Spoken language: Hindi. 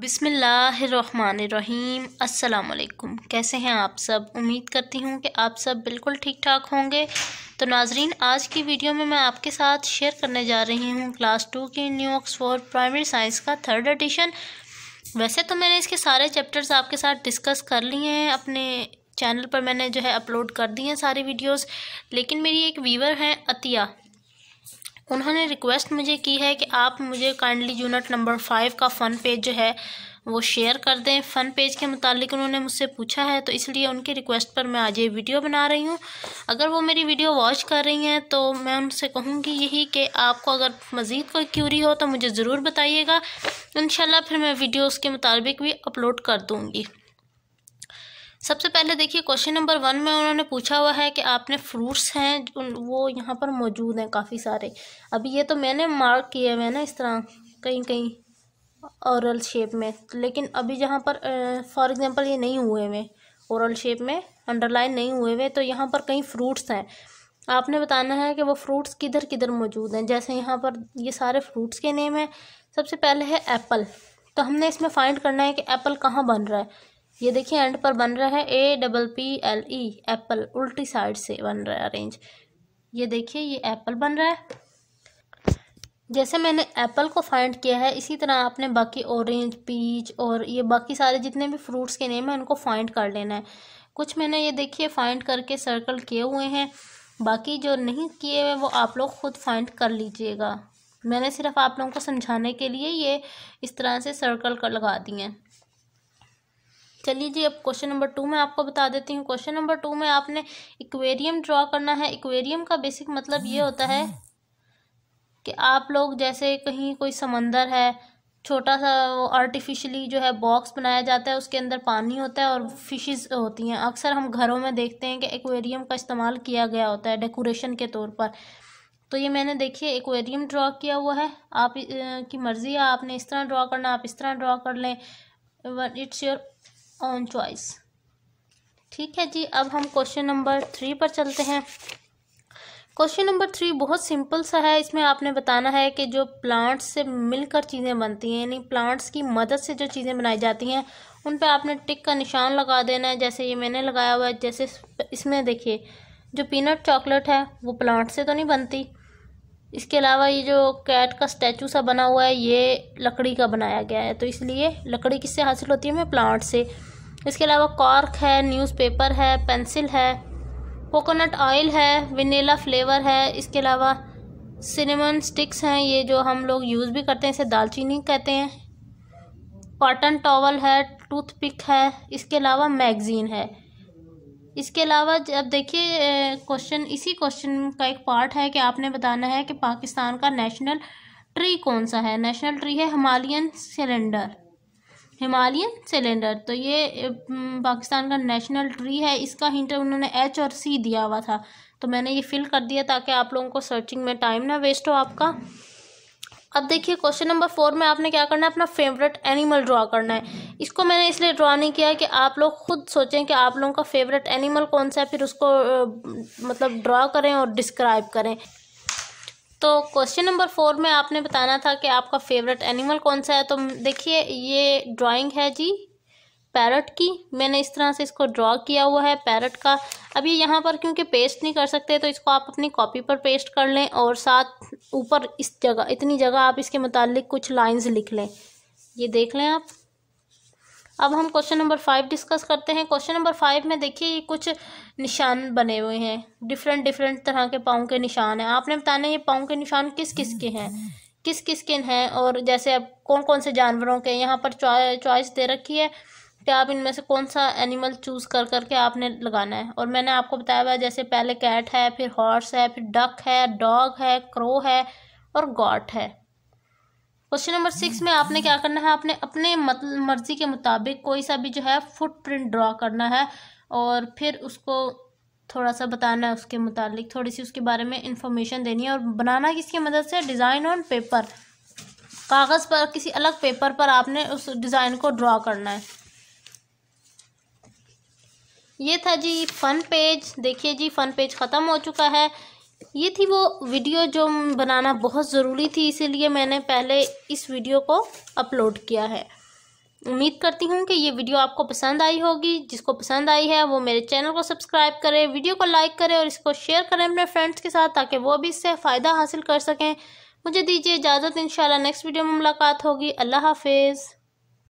बिसमीम् अल्लाम कैसे हैं आप सब उम्मीद करती हूँ कि आप सब बिल्कुल ठीक ठाक होंगे तो नाजरीन आज की वीडियो में मैं आपके साथ शेयर करने जा रही हूँ क्लास टू की न्यू ऑक्सफोर्ड प्राइमरी साइंस का थर्ड एडिशन वैसे तो मैंने इसके सारे चैप्टर्स आपके साथ डिस्कस कर लिए हैं अपने चैनल पर मैंने जो है अपलोड कर दी हैं सारी वीडियोज़ लेकिन मेरी एक वीवर हैं अतिया उन्होंने रिक्वेस्ट मुझे की है कि आप मुझे काइंडली यूनिट नंबर फाइव का फ़न पेज जो है वो शेयर कर दें फ़न पेज के मुतालिक उन्होंने मुझसे पूछा है तो इसलिए उनके रिक्वेस्ट पर मैं आज ये वीडियो बना रही हूँ अगर वो मेरी वीडियो वॉच कर रही हैं तो मैं उनसे कहूँगी यही कि आपको अगर मज़ीद कोई क्यूरी हो तो मुझे ज़रूर बताइएगा इन फिर मैं वीडियो उसके मुताबिक भी अपलोड कर दूँगी सबसे पहले देखिए क्वेश्चन नंबर वन में उन्होंने पूछा हुआ है कि आपने फ्रूट्स हैं वो यहाँ पर मौजूद हैं काफ़ी सारे अभी ये तो मैंने मार्क किए हुए हैं ना इस तरह कहीं कहीं औरल शेप में लेकिन अभी जहाँ पर फॉर एग्ज़ाम्पल ये नहीं हुए हुए औरल शेप में अंडरलाइन नहीं हुए हुए तो यहाँ पर कहीं फ्रूट्स हैं आपने बताना है कि वो फ्रूट्स किधर किधर मौजूद हैं जैसे यहाँ पर ये सारे फ्रूट्स के नेम हैं सबसे पहले है एप्पल तो हमने इसमें फाइंड करना है कि एप्पल कहाँ बन रहा है ये देखिए एंड पर बन रहा है A double P L E apple उल्टी साइड से बन रहा है अरेंज ये देखिए ये एप्पल बन रहा है जैसे मैंने एप्पल को फाइंड किया है इसी तरह आपने बाकी ऑरेंज पीच और ये बाकी सारे जितने भी फ्रूट्स के नेम हैं उनको फाइंड कर लेना है कुछ मैंने ये देखिए फाइंड करके सर्कल किए हुए हैं बाकी जो नहीं किए हुए वो आप लोग ख़ुद फाइंड कर लीजिएगा मैंने सिर्फ आप लोगों को समझाने के लिए ये इस तरह से सर्कल कर लगा दिए हैं चलिए जी अब क्वेश्चन नंबर टू में आपको बता देती हूँ क्वेश्चन नंबर टू में आपने इक्वेरियम ड्रॉ करना है इक्वेरियम का बेसिक मतलब ये होता है कि आप लोग जैसे कहीं कोई समंदर है छोटा सा आर्टिफिशली जो है बॉक्स बनाया जाता है उसके अंदर पानी होता है और फिशेस होती हैं अक्सर हम घरों में देखते हैं कि एक्वेरियम का इस्तेमाल किया गया होता है डेकोरेशन के तौर पर तो ये मैंने देखिए एक्वेरियम ड्रॉ किया हुआ है आप की मर्ज़ी है आपने इस तरह ड्रॉ करना आप इस तरह ड्रॉ कर लें इट्स योर ऑन चॉइस ठीक है जी अब हम क्वेश्चन नंबर थ्री पर चलते हैं क्वेश्चन नंबर थ्री बहुत सिंपल सा है इसमें आपने बताना है कि जो प्लांट्स से मिलकर चीज़ें बनती हैं यानी प्लांट्स की मदद से जो चीज़ें बनाई जाती हैं उन पर आपने टिक का निशान लगा देना है जैसे ये मैंने लगाया हुआ है जैसे इसमें देखिए जो पीनट चॉकलेट है वो प्लांट से तो नहीं बनती इसके अलावा ये जो कैट का स्टैचू सा बना हुआ है ये लकड़ी का बनाया गया है तो इसलिए लकड़ी किससे हासिल होती है मैं प्लांट से इसके अलावा कॉर्क है न्यूज़पेपर है पेंसिल है कोकोनट ऑयल है वनीला फ्लेवर है इसके अलावा सिनेमन स्टिक्स हैं ये जो हम लोग यूज़ भी करते हैं इसे दालचीनी कहते हैं कॉटन टॉवल है टूथपिक है इसके अलावा मैगज़ीन है इसके अलावा अब देखिए क्वेश्चन इसी क्वेश्चन का एक पार्ट है कि आपने बताना है कि पाकिस्तान का नेशनल ट्री कौन सा है नेशनल ट्री है हिमालयन सिलेंडर हिमालयन सिलेंडर तो ये पाकिस्तान का नेशनल ट्री है इसका हिंटर उन्होंने एच और सी दिया हुआ था तो मैंने ये फिल कर दिया ताकि आप लोगों को सर्चिंग में टाइम ना वेस्ट हो आपका अब देखिए क्वेश्चन नंबर फोर में आपने क्या करना है अपना फेवरेट एनिमल ड्रा करना है इसको मैंने इसलिए ड्रा नहीं किया कि आप लोग खुद सोचें कि आप लोगों का फेवरेट एनिमल कौन सा है फिर उसको मतलब ड्रा करें और डिस्क्राइब करें तो क्वेश्चन नंबर फोर में आपने बताना था कि आपका फेवरेट एनिमल कौन सा है तो देखिए ये ड्राइंग है जी पैरट की मैंने इस तरह से इसको ड्रॉ किया हुआ है पैरट का अब ये यहाँ पर क्योंकि पेस्ट नहीं कर सकते तो इसको आप अपनी कॉपी पर पेस्ट कर लें और साथ ऊपर इस जगह इतनी जगह आप इसके मुतालिक कुछ लाइंस लिख लें ये देख लें आप अब हम क्वेश्चन नंबर फाइव डिस्कस करते हैं क्वेश्चन नंबर फाइव में देखिए ये कुछ निशान बने हुए हैं डिफरेंट डिफरेंट तरह के पाँव के निशान हैं आपने बताना ये पाँव के निशान किस किस के हैं किस किस के हैं और जैसे अब कौन कौन से जानवरों के यहाँ पर चॉइस दे रखी है कि आप इनमें से कौन सा एनिमल चूज़ कर करके आपने लगाना है और मैंने आपको बताया हुआ जैसे पहले कैट है फिर हॉर्स है फिर डक है डॉग है क्रो है और गॉट है क्वेश्चन नंबर सिक्स में आपने क्या करना है आपने अपने मर्जी के मुताबिक कोई सा भी जो है फुटप्रिंट ड्रॉ करना है और फिर उसको थोड़ा सा बताना है उसके मुतालिक थोड़ी सी उसके बारे में इंफॉर्मेशन देनी है और बनाना किसकी मदद से डिज़ाइन ऑन पेपर कागज़ पर किसी अलग पेपर पर आपने उस डिज़ाइन को ड्रॉ करना है ये था जी फ़न पेज देखिए जी फ़न पेज ख़त्म हो चुका है ये थी वो वीडियो जो बनाना बहुत ज़रूरी थी इसीलिए मैंने पहले इस वीडियो को अपलोड किया है उम्मीद करती हूँ कि ये वीडियो आपको पसंद आई होगी जिसको पसंद आई है वो मेरे चैनल को सब्सक्राइब करें वीडियो को लाइक करें और इसको शेयर करें अपने फ्रेंड्स के साथ ताकि वो भी इससे फ़ायदा हासिल कर सकें मुझे दीजिए इजाज़त इंशाल्लाह नेक्स्ट वीडियो में मुलाकात होगी अल्लाह हाफिज़